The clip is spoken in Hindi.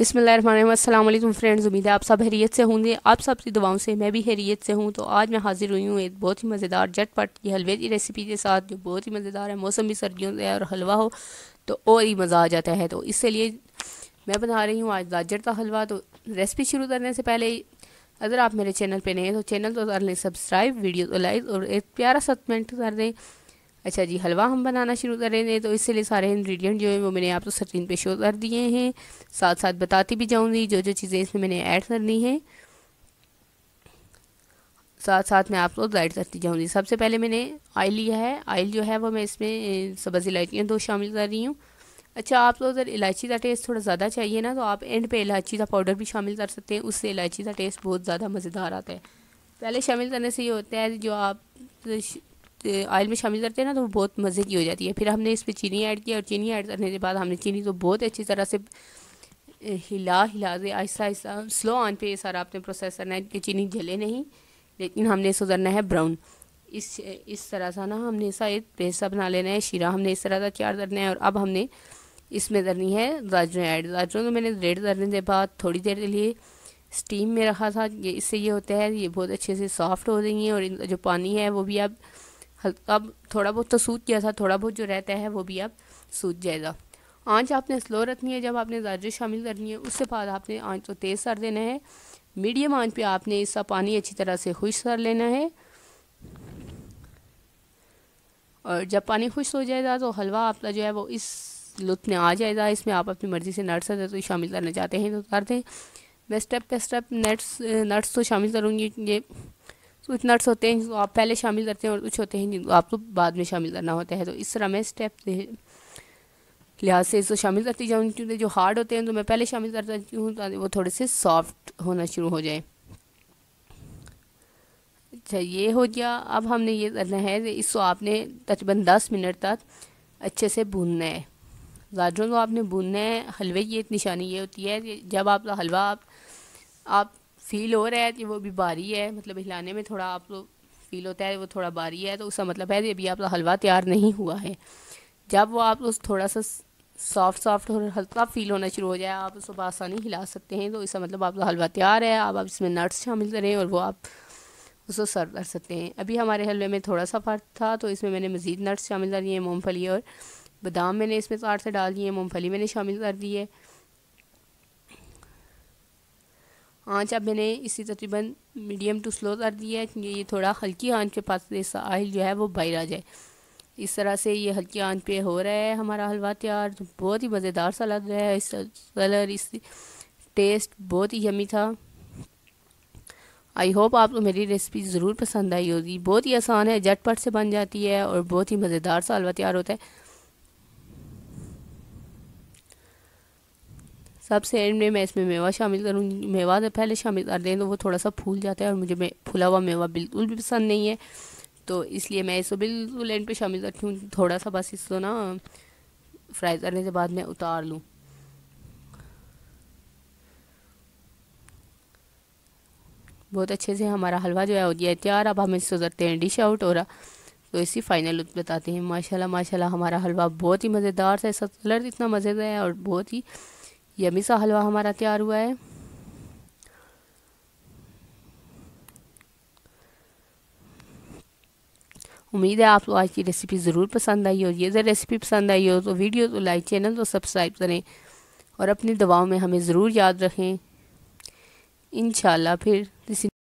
बिसमीम फ्रेंड्स उम्मीद है आप सब हैरियत से होंगे आप सब की दुआओं से मैं भी हैरियत से हूँ तो आज मैं हाज़िर हुई हूँ एक बहुत ही मज़ेदार झटपट ये हलवे की रेसिपी के साथ जो बहुत ही मज़ेदार है मौसम भी सर्दियों से और हलवा हो तो और ही मज़ा आ जाता है तो इसलिए लिए मैं बना रही हूँ आज गाजर का हलवा तो रेसिपी शुरू करने से पहले अगर आप मेरे चैनल पर नहीं हैं तो चैनल तो कर लें सब्सक्राइब वीडियो तो लाइक और एक प्यारा सा कमेंट कर दें अच्छा जी हलवा हम बनाना शुरू करेंगे तो इसलिए लिए सारे इंग्रेडिएंट जो है वो मैंने आपको तो स्क्रीन पे शो कर दिए हैं साथ साथ बताती भी जाऊँगी जो जो चीज़ें इसमें मैंने ऐड करनी है साथ साथ मैं आपको गाइड करती जाऊँगी सबसे पहले मैंने आयल लिया है आयल जो है वो मैं इसमें सब्ज़ इलायचियाँ दो शामिल कर रही हूँ अच्छा आप लोग अगर इलायची का टेस्ट थोड़ा ज़्यादा चाहिए ना तो आप एंड पे इलायची का पाउडर भी शामिल कर सकते हैं उससे इलायची का टेस्ट बहुत ज़्यादा मज़ेदार आता है पहले शामिल करने से ये होता है जो आप ऑयल में शामिल करते हैं ना तो बहुत मज़े की हो जाती है फिर हमने इसमें चीनी ऐड किया और चीनी ऐड करने के बाद हमने चीनी को बहुत अच्छी तरह से हिला हिला दे आहिस्ता आहिस्ता स्लो आन पे सारा आपने प्रोसेस करना है कि चीनी जले नहीं लेकिन हमने इसको करना है ब्राउन इस इस तरह सा ना हमने ऐसा एक पेस्ट बना लेना है शीरा हमने इस तरह का तैयार करना है और अब हमने इसमें करनी है गाजरों ऐड गाजरों को मैंने रेड करने के बाद थोड़ी देर के लिए स्टीम में रखा था ये इससे ये होता है ये बहुत अच्छे से सॉफ्ट हो रही हैं और जो पानी है वो भी अब अब थोड़ा बहुत तो सूत गया था थोड़ा बहुत जो रहता है वो भी अब सूत जाएगा आँच आपने स्लो रखनी है जब आपने गाजर शामिल करनी है उसके बाद आपने आँच को तेज़ कर देना है मीडियम आँच पे आपने इसका पानी अच्छी तरह से खुश कर लेना है और जब पानी खुश हो जाएगा तो हलवा आपका जो है वो इस लुत्फ में आ जाएगा इसमें आप अपनी मर्ज़ी से नट्स तो शामिल करना चाहते हैं तो कर दें मैं step by step nuts nuts तो शामिल करूँगी ये कुछ तो नट्स होते हैं जिनको आप पहले शामिल करते हैं और कुछ होते हैं जिनको तो आपको तो बाद में शामिल करना होता है तो इस तरह मैं स्टेप लिहाज से इसको शामिल करती जाऊँ क्योंकि जो हार्ड होते हैं तो मैं पहले शामिल करता हूँ ताकि वो थोड़े से सॉफ्ट होना शुरू हो जाए अच्छा ये हो गया अब हमने ये करना है इसको आपने तकरीबन दस मिनट तक अच्छे से भूनना है गाजरों को आपने भूनना है हलवे की एक निशानी ये होती है कि जब आपका हलवा आप आप फील हो रहा है कि वो भी बारी है मतलब हिलाने में थोड़ा आप लोग फील होता है वो थोड़ा बारी है तो उसका मतलब है कि अभी आपका हलवा तैयार नहीं हुआ है जब वो आप उस थोड़ा सा सॉफ्ट सॉफ्ट और हल्का फील होना शुरू हो जाए आप उसको आसानी हिला सकते हैं तो इसका मतलब आपका हलवा तैयार है आप, आप इसमें नट्स शामिल करें और वो आप उसको सर्व कर सकते हैं अभी हमारे हलवे में थोड़ा सा फर्क था तो इसमें मैंने मज़ीद नट्स शामिल कर दिए हैं मूँगफली और बादाम मैंने इसमें कार से डाल दिए मूँगफली मैंने शामिल कर दी है आँच अब मैंने इसी तकरीबन मीडियम टू स्लो कर दिया है ये थोड़ा हल्की आँच पे पास आयल जो है वो बाहर आ जाए इस तरह से ये हल्की आंच पे हो रहा है हमारा हलवा तैयार बहुत ही मज़ेदार सा लग रहा है इस कलर इस टेस्ट बहुत ही यमी था आई होप आपको मेरी रेसिपी ज़रूर पसंद आई होगी बहुत ही आसान है झटपट से बन जाती है और बहुत ही मज़ेदार सा हलवा तैयार होता है सबसे एंड में मैं इसमें मेवा शामिल करूँगी मेवा जब तो पहले शामिल कर दें तो वो थोड़ा सा फूल जाता है और मुझे फूला हुआ मेवा बिल्कुल भी पसंद नहीं है तो इसलिए मैं इसको बिल्कुल एंड पे शामिल करती हूँ थोड़ा सा बस इसको ना फ्राई करने के बाद मैं उतार लूँ बहुत अच्छे से हमारा हलवा जो है हो गया तैयार अब हम इसको करते हैं डिश आउट और तो इसी फाइनल लुक बताते हैं माशाल्लाह माशाल्लाह हमारा हलवा बहुत ही मज़ेदार था इसका कलर इतना मज़ेदार है और बहुत ही यमी सा हलवा हमारा तैयार हुआ है उम्मीद है आप लोग आज की रेसिपी ज़रूर पसंद आई और ये रेसिपी पसंद आई हो तो वीडियो तो लाइक चैनल तो सब्सक्राइब करें और अपनी दवाओं में हमें ज़रूर याद रखें इन फिर किसी